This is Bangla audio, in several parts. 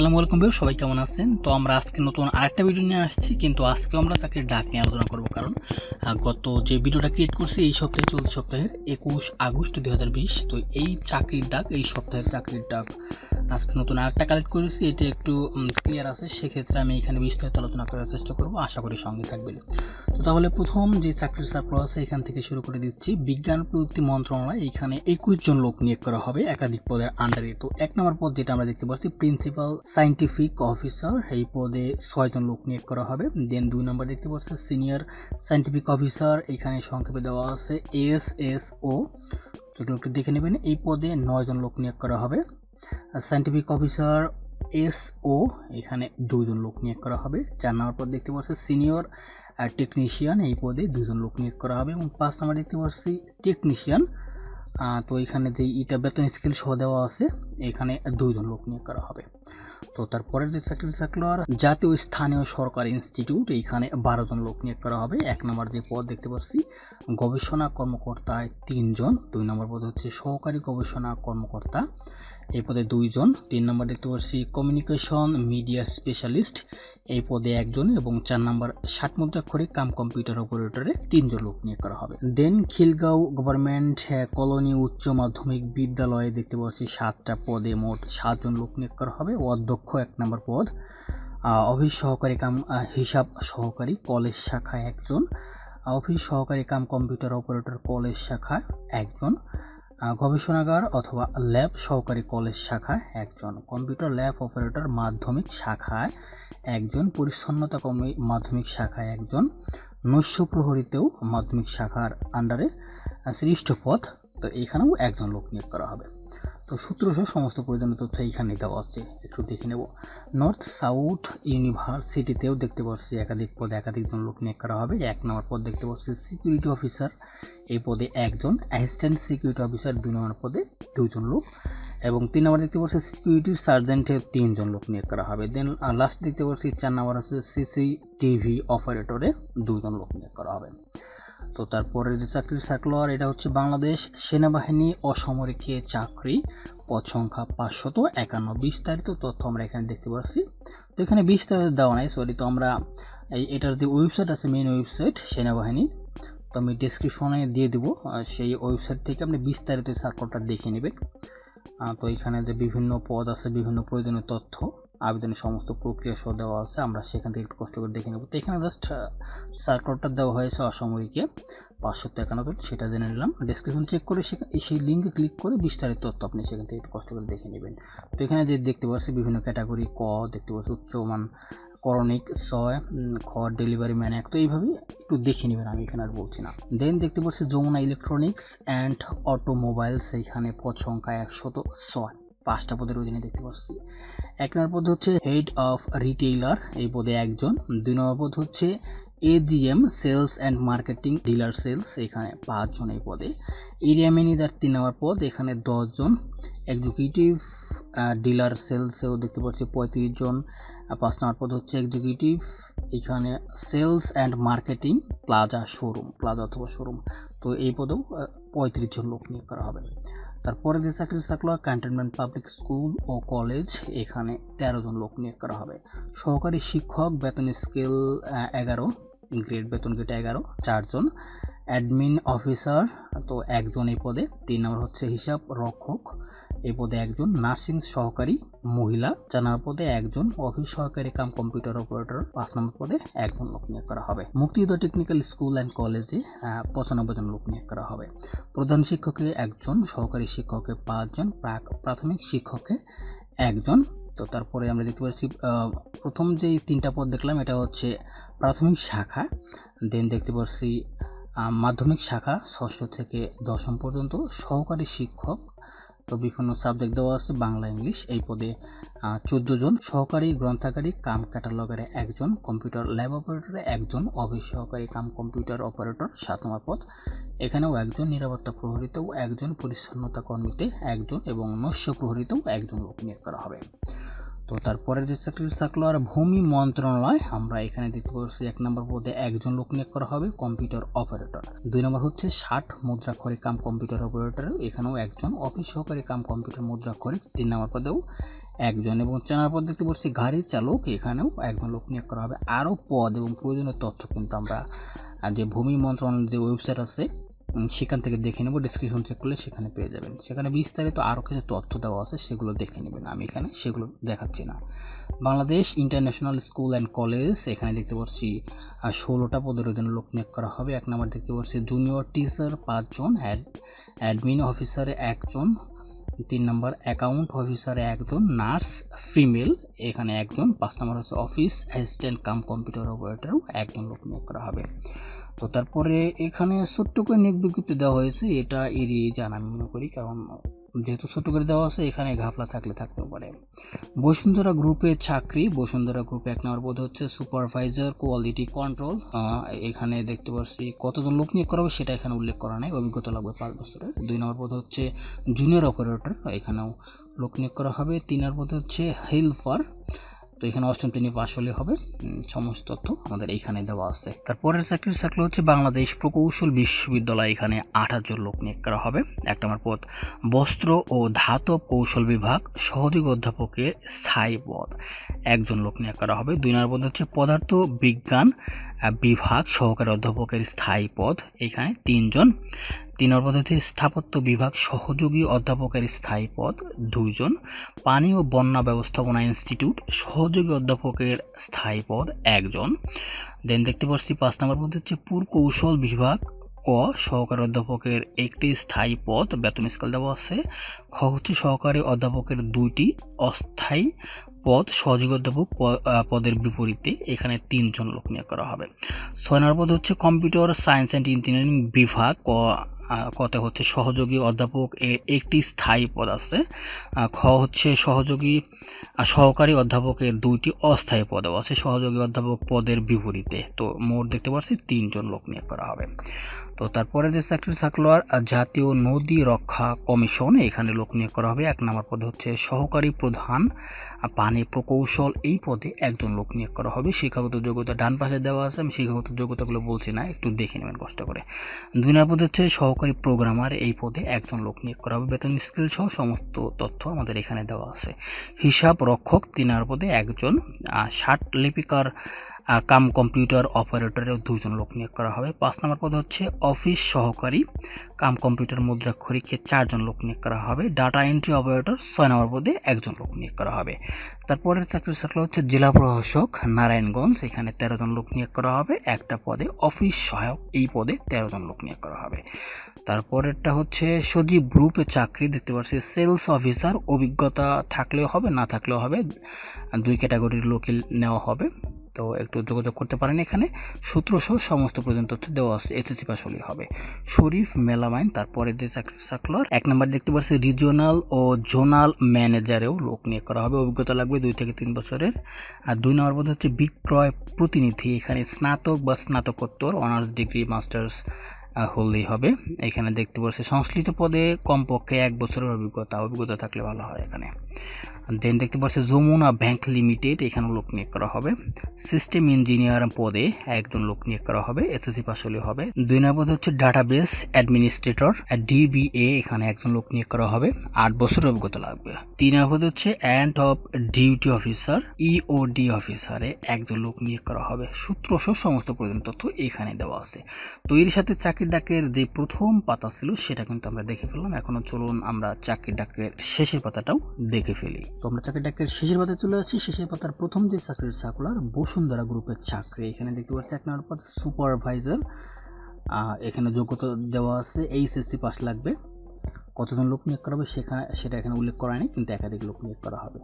আসসালামু আলাইকুম ভাই সবাই কেমন আছেন তো আমরা আজকে নতুন আরেকটা ভিডিও নিয়ে আসছি কিন্তু আজকে আমরা চাকরির ডাক নিয়ে আলোচনা করব কারণ গত যে ভিডিওটা ক্রিয়েট করছি এই সপ্তাহে চলতি সপ্তাহের একুশ আগস্ট দু তো এই চাকরির ডাক এই সপ্তাহের চাকরির ডাক আজকে নতুন আরেকটা কালেক্ট করেছি এটা একটু ক্লিয়ার আছে সেক্ষেত্রে আমি এখানে বিস্তারিত আলোচনা করার চেষ্টা করব আশা করি সঙ্গে থাকবেন তো তাহলে প্রথম যে চাকরির সার্কুল আছে এখান থেকে শুরু করে দিচ্ছি বিজ্ঞান প্রযুক্তি মন্ত্রণালয় এখানে একুশ জন লোক নিয়োগ করা হবে একাধিক পদের আন্ডারে তো এক নম্বর পদ যেটা আমরা দেখতে পাচ্ছি প্রিন্সিপাল সাইন্টিফিক অফিসার এই পদে ছয়জন লোক নিয়োগ করা হবে দেন দুই নম্বর দেখতে পাচ্ছি সিনিয়র সাইন্টিফিক অফিসার এখানে সংক্ষেপে দেওয়া আছে এস এস ও তো একটু দেখে নেবেন এই পদে নয়জন লোক নিয়োগ করা হবে সাইন্টিফিক অফিসার এস ও এখানে দুজন লোক নিয়োগ করা হবে চার নম্বর পদ দেখতে পাচ্ছি সিনিয়র টেকনিশিয়ান এই পদে দুজন লোক নিয়োগ করা হবে এবং পাঁচ নম্বর দেখতে পাচ্ছি টেকনিশিয়ান তো এখানে যে ইটা বেতন স্কিল সহ দেওয়া আছে এখানে দুজন লোক নিয়োগ করা হবে তো তারপরের যে সার্কুলার আর জাতীয় স্থানীয় সরকার ইনস্টিটিউট এইখানে বারো জন লোক নিয়োগ করা হবে এক নম্বর যে পদ দেখতে পাচ্ছি গবেষণা কর্মকর্তায় তিনজন দুই নম্বর পদ হচ্ছে সহকারী গবেষণা কর্মকর্তা এই পদে দুইজন তিন নম্বর দেখতে পাচ্ছি কমিউনিকেশন মিডিয়া স্পেশালিস্ট এই পদে একজন এবং চার নম্বর ষাট মুদ্রাক্ষরে কাম কম্পিউটার অপারেটরে তিনজন লোক নিয়োগ করা হবে দেন খিলগাঁও গভর্নমেন্ট হ্যাঁ, কলোনি উচ্চ মাধ্যমিক বিদ্যালয়ে দেখতে পাচ্ছি সাতটা পদে মোট সাতজন লোক নিয়োগ করা হবে অধ্যক্ষ এক নম্বর পদ অফিস সহকারী কাম হিসাব সহকারী কলেজ শাখায় একজন অফিস সহকারী কাম কম্পিউটার অপারেটর কলেজ শাখায় একজন গবেষণাগার অথবা ল্যাব সহকারী কলেজ শাখায় একজন কম্পিউটার ল্যাব অপারেটর মাধ্যমিক শাখায় একজন পরিচ্ছন্নতা কর্মী মাধ্যমিক শাখায় একজন নৈশ প্রহরীতেও মাধ্যমিক শাখার আন্ডারে সৃষ্ট পথ তো এখানেও একজন লোক নিয়োগ করা হবে তো সূত্রসহ সমস্ত প্রয়োজনীয় তথ্য এইখানে দেওয়া আছে একটু দেখে নেব নর্থ সাউথ ইউনিভার্সিটিতেও দেখতে পাচ্ছি একাধিক পদে একাধিকজন লোক নিয়োগ করা হবে এক নম্বর পদ দেখতে পাচ্ছি সিকিউরিটি অফিসার এই পদে একজন অ্যাসিস্ট্যান্ট সিকিউরিটি অফিসার দুই নম্বর পদে দুজন লোক এবং তিন নম্বর দেখতে পাচ্ছি সিকিউরিটি সার্জেন্টে তিনজন লোক নিয়োগ করা হবে দেন লাস্ট দেখতে পাচ্ছি চার নম্বর হচ্ছে সিসিটিভি অপারেটরে দুজন লোক নিয়োগ করা হবে তো তারপরের যে চাকরির সার্কুলার এটা হচ্ছে বাংলাদেশ সেনাবাহিনী অসামরিক চাকরি পদ সংখ্যা পাঁচশত একান্ন বিস্তারিত তথ্য আমরা এখানে দেখতে পাচ্ছি তো এখানে বিস্তারিত দেওয়া নাই সরি তো আমরা এই এটার যে ওয়েবসাইট আছে মেন ওয়েবসাইট সেনাবাহিনী তো আমি ডিসক্রিপশনে দিয়ে দেব সেই ওয়েবসাইট থেকে আপনি বিস্তারিত সার্কুলারটা দেখে নেবেন তো এখানে যে বিভিন্ন পদ আছে বিভিন্ন প্রয়োজনীয় তথ্য আবেদনের সমস্ত প্রক্রিয়া সহ দেওয়া আছে আমরা সেখান থেকে একটু কষ্ট করে দেখে নেব তো এখানে জাস্ট সার্কুলারটা দেওয়া হয়েছে অসামরিকে পাঁচশো একানব্বই সেটা জেনে নিলাম ডিসক্রিপশন চেক করে সেই লিঙ্কে ক্লিক করে বিস্তারিত তথ্য আপনি সেখান থেকে একটু কষ্ট করে দেখে নেবেন তো এখানে যে দেখতে পাচ্ছি বিভিন্ন ক্যাটাগরি ক দেখতে পাচ্ছি উচ্চমান করণিক ছয় খ ডেলিভারি ম্যান এক তো এইভাবেই একটু দেখে নেবেন আমি এখানে আর বলছি না দেন দেখতে পাচ্ছি যমুনা ইলেকট্রনিক্স অ্যান্ড অটোমোবাইলস এইখানে পদ সংখ্যা একশত ছয় পাঁচটা পদের অধীনে দেখতে পাচ্ছি এক নম্বর পদ হচ্ছে হেড অফ রিটেইলার এই পদে একজন দুই নম্বর পদ হচ্ছে AGM sales and marketing dealer sales এখানে পাঁচজন এই পদে এরিয়া ম্যানেজার তিন নম্বর পদ এখানে দশজন এক্সিকিউটিভ ডিলার সেলসেও দেখতে পাচ্ছি পঁয়ত্রিশ জন পাঁচ নম্বর পদ হচ্ছে এক্সিকিউটিভ এখানে sales and marketing plaza showroom plaza অথবা শোরুম তো এই পদেও পঁয়ত্রিশ জন লোক নিয়োগ করা হবে তারপরে যে চাকরি থাকলো ক্যান্টনমেন্ট পাবলিক স্কুল ও কলেজ এখানে তেরো জন লোক নিয়োগ করা হবে সহকারী শিক্ষক বেতন স্কেল এগারো গ্রেড বেতন গ্রেড এগারো চারজন অ্যাডমিন অফিসার তো একজন এই পদে তিন নম্বর হচ্ছে হিসাব রক্ষক এ পদে একজন নার্সিং সহকারী মহিলা জানার পদে একজন অফিস সহকারী কাম কম্পিউটার অপারেটর পাঁচ নম্বর পদে একজন লোক নিয়োগ করা হবে মুক্তিযুদ্ধ টেকনিক্যাল স্কুল অ্যান্ড কলেজে পঁচানব্বই জন লোক নিয়োগ করা হবে প্রধান শিক্ষকে একজন সহকারী শিক্ষকে পাঁচজন প্রাথমিক শিক্ষকে একজন তো তারপরে আমরা দেখতে পাচ্ছি প্রথম যেই তিনটা পদ দেখলাম এটা হচ্ছে প্রাথমিক শাখা দেন দেখতে পাচ্ছি মাধ্যমিক শাখা ষষ্ঠ থেকে দশম পর্যন্ত সহকারী শিক্ষক তো বিভিন্ন সাবজেক্ট দেওয়া আছে বাংলা ইংলিশ এই পদে চোদ্দো জন সহকারী গ্রন্থাগারী কাম ক্যাটালগারে একজন কম্পিউটার ল্যাব অপারেটরে একজন অফিস সহকারী কাম কম্পিউটার অপারেটর সাত নম্বর পদ এখানেও একজন নিরাপত্তা প্রহরীতেও একজন পরিচ্ছন্নতা কর্মীতে একজন এবং নস্য প্রহরীতেও একজন লোক নিয়োগ করা হবে তো তারপরে যে চাকরি আর ভূমি মন্ত্রণালয় আমরা এখানে দেখতে পাচ্ছি এক নম্বর পদে একজন লোক নিয়োগ করা হবে কম্পিউটার অপারেটর দুই নম্বর হচ্ছে ষাট করে কাম কম্পিউটার অপারেটর এখানেও একজন অফিস সহকারী কাম কম্পিউটার করে তিন নম্বর পদেও একজন এবং চার নম্বর পদ দেখতে পাচ্ছি গাড়ির চালক এখানেও একজন লোক নিয়োগ করা হবে আরও পদ এবং প্রয়োজনীয় তথ্য কিন্তু আমরা যে ভূমি মন্ত্রণালয়ের যে ওয়েবসাইট আছে সেখান থেকে দেখে নেব ডিসক্রিপশন চেক করলে সেখানে পেয়ে যাবেন সেখানে বিস্তারিত আরও কিছু তথ্য দেওয়া আছে সেগুলো দেখে নেবেন আমি এখানে সেগুলো দেখাচ্ছি না Bangladesh international school and college এখানে দেখতে পাচ্ছি ষোলোটা পদের জন্য লোক নিয়োগ করা হবে এক নম্বর দেখতে পাচ্ছি জুনিয়র টিচার পাঁচজন অ্যাড অ্যাডমিন অফিসারে একজন তিন নম্বর অ্যাকাউন্ট অফিসারে একজন নার্স ফিমেল এখানে একজন পাঁচ নম্বর হচ্ছে অফিস অ্যাসিস্ট্যান্ট কাম কম্পিউটার অপারেটারও একজন লোক নিয়োগ করা হবে তো তারপরে এখানে ছোট্ট করে নিয়োগ বিজ্ঞপ্তি দেওয়া হয়েছে এটা এড়িয়ে যান আমি মনে করি কারণ যেহেতু ছোট করে দেওয়া আছে এখানে ঘাপলা থাকলে থাকতেও পারে বসুন্ধরা গ্রুপের চাকরি বসুন্ধরা গ্রুপে এক নম্বর পদ হচ্ছে সুপারভাইজার কোয়ালিটি কন্ট্রোল এখানে দেখতে পাচ্ছি কতজন লোক নিয়োগ করা হবে সেটা এখানে উল্লেখ করা নেই অভিজ্ঞতা লাগবে পাঁচ বছরের দুই নম্বর পদ হচ্ছে জুনিয়র অপারেটর এখানেও লোক নিয়োগ করা হবে তিন নম্বর বোধ হচ্ছে হেল্পার তো এখানে অষ্টম শ্রেণী পাশ হলে হবে সমস্ত তথ্য আমাদের এইখানে দেওয়া আছে তারপরের চাকরির সার্কুল হচ্ছে বাংলাদেশ প্রকৌশল বিশ্ববিদ্যালয় এখানে আঠাশ জন লোক নিয়োগ করা হবে এক নম্বর পদ বস্ত্র ও ধাতব কৌশল বিভাগ সহযোগ অধ্যাপকের স্থায়ী পদ একজন লোক নিয়োগ করা হবে দুই নম্বর পদ হচ্ছে পদার্থ বিজ্ঞান বিভাগ সহকারী অধ্যাপকের স্থায়ী পদ এখানে তিনজন তিন নম্বর পদ্ধতি স্থাপত্য বিভাগ সহযোগী অধ্যাপকের স্থায়ী পদ দুইজন পানি ও বন্যা ব্যবস্থাপনা ইনস্টিটিউট সহযোগী অধ্যাপকের স্থায়ী পদ একজন দেন দেখতে পাচ্ছি পাঁচ নম্বর পদে হচ্ছে পুরকৌশল বিভাগ ক সহকারী অধ্যাপকের একটি স্থায়ী পদ বেতন স্কেল দেওয়া আছে খ হচ্ছে সহকারী অধ্যাপকের দুইটি অস্থায়ী পদ সহযোগী অধ্যাপক পদের বিপরীতে এখানে তিনজন লোক নিয়োগ করা হবে ছয় নম্বর পদ হচ্ছে কম্পিউটার সায়েন্স অ্যান্ড ইঞ্জিনিয়ারিং বিভাগ ক কতে হচ্ছে সহযোগী অধ্যাপক এর একটি স্থায়ী পদ আছে খ হচ্ছে সহযোগী সহকারী অধ্যাপকের দুইটি অস্থায়ী পদও আছে সহযোগী অধ্যাপক পদের বিপরীতে তো মোট দেখতে পাচ্ছি তিনজন লোক নিয়োগ করা হবে তো তারপরে যে চাকরি থাকলো আর জাতীয় নদী রক্ষা কমিশন এখানে লোক নিয়োগ করা হবে এক নম্বর পদে হচ্ছে সহকারী প্রধান পানি প্রকৌশল এই পদে একজন লোক নিয়োগ করা হবে শিক্ষাগত যোগ্যতা ডান পাশে দেওয়া আছে আমি শিক্ষাগত যোগ্যতাগুলো বলছি না একটু দেখে নেবেন কষ্ট করে দুই নম্বর পদে হচ্ছে সহকারী প্রোগ্রামার এই পদে একজন লোক নিয়োগ করা হবে বেতন স্কিল সহ সমস্ত তথ্য আমাদের এখানে দেওয়া আছে হিসাব রক্ষক তিন নম্বর পদে একজন ষাট লিপিকার কাম কম্পিউটার অপারেটরের দুজন লোক নিয়োগ করা হবে পাঁচ নম্বর পদ হচ্ছে অফিস সহকারী কাম কম্পিউটার মুদ্রাক্ষরিকে চারজন লোক নিয়োগ করা হবে ডাটা এন্ট্রি অপারেটর ছয় নম্বর পদে একজন লোক নিয়োগ করা হবে তারপরের চাকরি চাকরি হচ্ছে জেলা প্রশাসক নারায়ণগঞ্জ এখানে তেরো জন লোক নিয়োগ করা হবে একটা পদে অফিস সহায়ক এই পদে তেরো জন লোক নিয়োগ করা হবে তারপরেরটা হচ্ছে সজীব গ্রুপে চাকরি দেখতে পাচ্ছি সেলস অফিসার অভিজ্ঞতা থাকলেও হবে না থাকলেও হবে দুই ক্যাটাগরির লোকে নেওয়া হবে তো একটু যোগাযোগ করতে পারেন এখানে সূত্রসহ সমস্ত প্রয়োজন তথ্য দেওয়া আছে এসএসসি পাস হলেই হবে শরীফ মেলামাইন তারপরে যে সাকলার এক নম্বর দেখতে পাচ্ছি রিজিওনাল ও জোনাল ম্যানেজারেও লোক নিয়োগ করা হবে অভিজ্ঞতা লাগবে দুই থেকে তিন বছরের আর দুই নম্বর পদ হচ্ছে বিক্রয় প্রতিনিধি এখানে স্নাতক বা স্নাতকোত্তর অনার্স ডিগ্রি মাস্টার্স হলেই হবে এখানে দেখতে পাচ্ছি সংশ্লিষ্ট পদে কমপক্ষে এক বছরের অভিজ্ঞতা অভিজ্ঞতা থাকলে ভালো হয় এখানে দেন দেখতে পাচ্ছি যমুনা ব্যাংক লিমিটেড এখানে লোক নিয়োগ করা হবে সিস্টেম ইঞ্জিনিয়ার পদে একজন লোক নিয়োগ করা হবে এসএসসি পাস হলে হবে দুই নম্বর পদে হচ্ছে ডাটাবেস অ্যাডমিনিস্ট্রেটর ডিবিএ এখানে একজন লোক নিয়োগ করা হবে আট বছর অভিজ্ঞতা লাগবে তিন নম্বর পদে হচ্ছে end of duty officer EOD অফিসারে একজন লোক নিয়োগ করা হবে সূত্রসহ সমস্ত প্রয়োজন তথ্য এখানে দেওয়া আছে তো এর সাথে চাকরির ডাকের যে প্রথম পাতা ছিল সেটা কিন্তু আমরা দেখে ফেললাম এখনও চলুন আমরা চাকরির ডাকের শেষের পাতাটাও দেখে ফেলি তো আমরা চাকরি ডাকের শেষের পথে চলে আসছি শেষের পাতার প্রথম যে চাকরির সার্কুলার বসুন্ধরা গ্রুপের চাকরি এখানে দেখতে পাচ্ছি এক নম্বর পথ সুপারভাইজার এখানে যোগ্যতা দেওয়া আছে এইচএসসি পাস লাগবে কতজন লোক নিয়োগ করা হবে সেখানে সেটা এখানে উল্লেখ করা নেই কিন্তু একাধিক লোক নিয়োগ করা হবে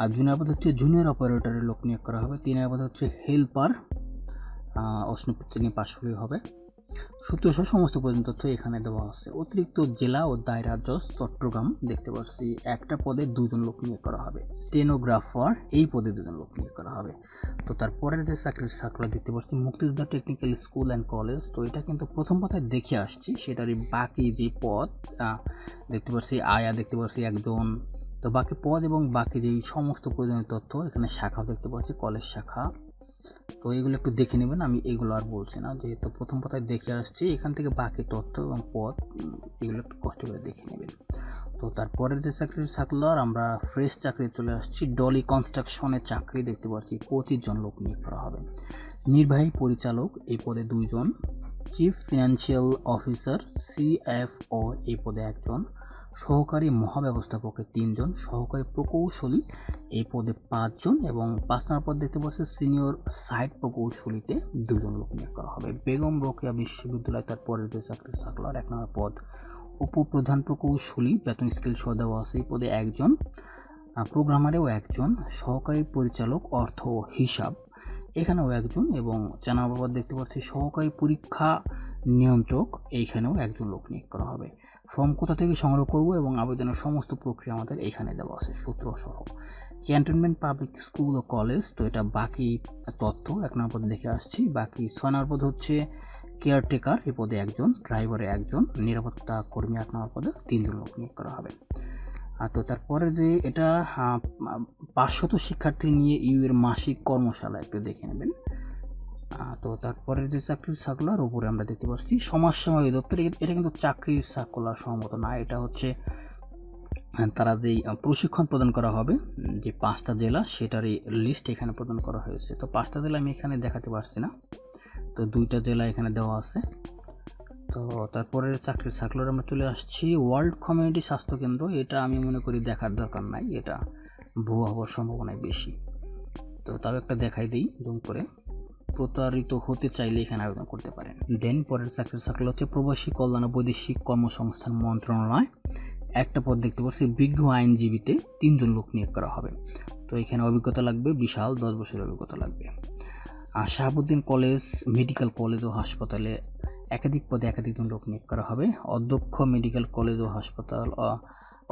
আর জুনিয়র পদে হচ্ছে জুনিয়র অপারেটরের লোক নিয়োগ করা হবে তিনের পদে হচ্ছে হেল্পার অশ্নপত্র নিয়ে পাশ হলেই হবে সূত্রসহ সমস্ত প্রয়োজন তথ্য এখানে দেওয়া আছে অতিরিক্ত জেলা ও দায়রা জজ চট্টগ্রাম দেখতে পাচ্ছি একটা পদে দুজন লোক নিয়োগ করা হবে স্টেনোগ্রাফার এই পদে দুজন লোক নিয়োগ করা হবে তো তারপরে যে চাকরির সার্কুলার দেখতে পাচ্ছি মুক্তিযোদ্ধা টেকনিক্যাল স্কুল অ্যান্ড কলেজ তো এটা কিন্তু প্রথম কথায় দেখে আসছি সেটারই বাকি যে পদ দেখতে পাচ্ছি আয়া দেখতে পাচ্ছি একজন তো বাকি পদ এবং বাকি যেই সমস্ত প্রয়োজনীয় তথ্য এখানে শাখাও দেখতে পাচ্ছি কলেজ শাখা তো এগুলো একটু দেখে নেবেন আমি এগুলো আর বলছি না যেহেতু প্রথম কথায় দেখে আসছি এখান থেকে বাকি তথ্য এবং পথ এগুলো একটু কষ্ট করে দেখে নেবেন তো তারপরের যে চাকরির আর আমরা ফ্রেশ চাকরি চলে আসছি ডলি কনস্ট্রাকশনের চাকরি দেখতে পাচ্ছি পঁচিশ জন লোক নিয়োগ করা হবে নির্বাহী পরিচালক এই পদে দুইজন চিফ ফিনান্সিয়াল অফিসার সিএফও এই পদে একজন সহকারী মহাব্যবস্থাপকের তিনজন সহকারী প্রকৌশলী এই পদে পাঁচজন এবং পাঁচ নম্বর পদ দেখতে পাচ্ছে সিনিয়র সাইট প্রকৌশলীতে দুজন লোক নিয়োগ করা হবে বেগম রোকেয়া বিশ্ববিদ্যালয় তার পরের যে চাকরি চাকলার এক নম্বর পদ উপপ্রধান প্রকৌশলী বেতন স্কেল সহ দেওয়া আছে এই পদে একজন প্রোগ্রামারেও একজন সহকারী পরিচালক অর্থ হিসাব এখানেও একজন এবং চার নম্বর পদ দেখতে পাচ্ছি সহকারী পরীক্ষা নিয়ন্ত্রক এইখানেও একজন লোক নিয়োগ করা হবে ফর্ম কোথা থেকে সংগ্রহ করব এবং আবেদনের সমস্ত প্রক্রিয়া আমাদের এখানে দেওয়া আছে সূত্র সহ ক্যান্টনমেন্ট পাবলিক স্কুল ও কলেজ তো এটা বাকি তথ্য এক নম্বর পদে দেখে আসছি বাকি ছয় নম্বর পদ হচ্ছে কেয়ারটেকার এ পদে একজন ড্রাইভারে একজন নিরাপত্তা কর্মী এক নম্বর পদে তিনজন লোক নিয়োগ করা হবে তো তারপরে যে এটা হ্যাঁ, পাঁচশত শিক্ষার্থী নিয়ে ইউ এর মাসিক কর্মশালা একটু দেখে নেবেন তো তারপরে যে চাকরির সার্কুলার উপরে আমরা দেখতে পাচ্ছি সমাজসেবা অধিদপ্তর এটা কিন্তু চাকরির সার্কুলার সম্ভবত না এটা হচ্ছে তারা যেই প্রশিক্ষণ প্রদান করা হবে যে পাঁচটা জেলা সেটারই লিস্ট এখানে প্রদান করা হয়েছে তো পাঁচটা জেলা আমি এখানে দেখাতে পারছি না তো দুইটা জেলা এখানে দেওয়া আছে তো তারপরে চাকরির সার্কুলার আমরা চলে আসছি ওয়ার্ল্ড কমিউনিটি স্বাস্থ্যকেন্দ্র এটা আমি মনে করি দেখার দরকার নাই এটা ভুয়া হওয়ার সম্ভাবনায় বেশি তো তাও একটা দেখাই দিই জুম করে প্রতারিত হতে চাইলে এখানে আবেদন করতে পারেন দেন পরের চাকরি সার্কেল হচ্ছে প্রবাসী কল্যাণ বৈদেশিক কর্মসংস্থান মন্ত্রণালয় একটা পদ দেখতে পাচ্ছি বিজ্ঞ আইনজীবীতে তিনজন লোক নিয়োগ করা হবে তো এখানে অভিজ্ঞতা লাগবে বিশাল দশ বছরের অভিজ্ঞতা লাগবে আর শাহাবুদ্দিন কলেজ মেডিকেল কলেজ ও হাসপাতালে একাধিক পদে একাধিকজন লোক নিয়োগ করা হবে অধ্যক্ষ মেডিকেল কলেজ ও হাসপাতাল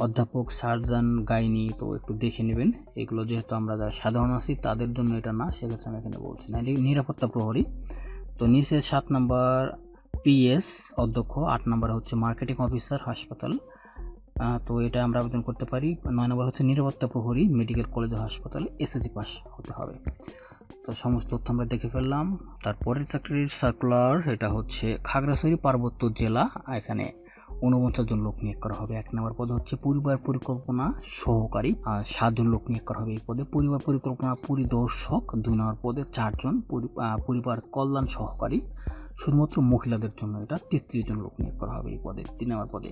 অধ্যাপক সার্জন গাইনি তো একটু দেখে নেবেন এগুলো যেহেতু আমরা যারা সাধারণ আছি তাদের জন্য এটা না সেক্ষেত্রে আমি এখানে বলছি না নিরাপত্তা প্রহরী তো নিচে সাত নম্বর পিএস অধ্যক্ষ আট নম্বর হচ্ছে মার্কেটিং অফিসার হাসপাতাল তো এটা আমরা আবেদন করতে পারি নয় নম্বর হচ্ছে নিরাপত্তা প্রহরী মেডিকেল কলেজ হাসপাতাল এসএসসি পাস হতে হবে তো সমস্ত তথ্য আমরা দেখে ফেললাম তারপরের চাকরির সার্কুলার এটা হচ্ছে খাগড়াছড়ি পার্বত্য জেলা এখানে উনপঞ্চাশ জন লোক নিয়োগ করা হবে এক নম্বর পদে হচ্ছে পরিবার পরিকল্পনা সহকারী সাতজন লোক নিয়োগ করা হবে এই পদে পরিবার পরিকল্পনা পরিদর্শক দুই নম্বর পদে চারজন পরিবার কল্যাণ সহকারী শুধুমাত্র মহিলাদের জন্য এটা তেত্রিশ জন লোক নিয়োগ করা হবে এই পদে তিন নম্বর পদে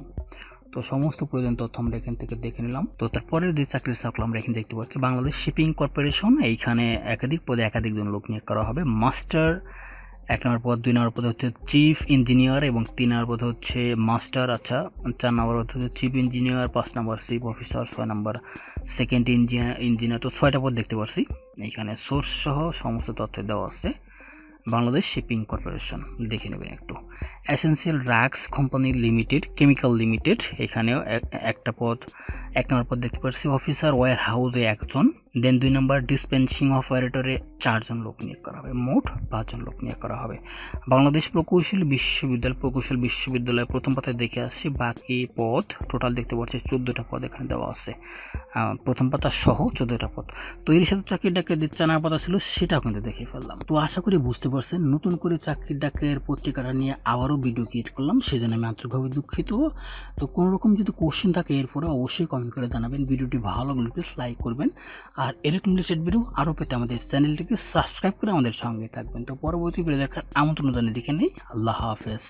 তো সমস্ত প্রয়োজন তথ্য আমরা এখান থেকে দেখে নিলাম তো তারপরের যে চাকরির সার্কুল আমরা এখানে দেখতে পাচ্ছি বাংলাদেশ শিপিং কর্পোরেশন এইখানে একাধিক পদে একাধিক জন লোক নিয়োগ করা হবে মাস্টার এক নম্বর পদ দুই নম্বর পদ হচ্ছে চিফ ইঞ্জিনিয়ার এবং তিন নম্বর পদ হচ্ছে মাস্টার আচ্ছা চার নম্বর পদ হচ্ছে চিফ ইঞ্জিনিয়ার পাঁচ নম্বর চিফ অফিসার ছয় নম্বর সেকেন্ড ইঞ্জিনিয়ার ইঞ্জিনিয়ার তো ছয়টা পদ দেখতে পারছি এখানে সোর্স সহ সমস্ত তথ্য দেওয়া আছে বাংলাদেশ শিপিং কর্পোরেশন দেখে নেবেন একটু essential drugs company limited chemical limited এখানেও একটা পদ এক নম্বর পদ দেখতে পাচ্ছি অফিসার ওয়ার হাউসে একজন দেন দুই নম্বর ডিসপেন্সিং অপারেটরে চারজন লোক নিয়োগ করা হবে মোট পাঁচজন লোক নিয়োগ করা হবে বাংলাদেশ প্রকৌশল বিশ্ববিদ্যালয় প্রকৌশল বিশ্ববিদ্যালয়ে প্রথম পাতায় দেখে আসছি বাকি পদ টোটাল দেখতে পাচ্ছি চোদ্দোটা পদ এখানে দেওয়া আছে প্রথম পাতা সহ চোদ্দোটা পদ তো এর সাথে চাকরির ডাকের যে চানার পাতা ছিল সেটাও কিন্তু দেখে ফেললাম তো আশা করি বুঝতে পারছেন নতুন করে চাকরির ডাকের পত্রিকাটা নিয়ে আবারও ভিডিও ক্রিয়েট করলাম সেজন্য আমি আন্তরিকভাবে দুঃখিত তো কোনোরকম যদি কোশ্চেন থাকে এরপরে অবশ্যই কমেন্ট করে জানাবেন ভিডিওটি ভালো লাগলে লাইক করবেন আর এরকম রিলেটেড ভিডিও আরও পেতে আমাদের চ্যানেলটিকে সাবস্ক্রাইব করে আমাদের সঙ্গে থাকবেন তো পরবর্তী ভিডিও দেখার আমন্ত্রণ জানিয়ে দেখে নেই আল্লাহ হাফেজ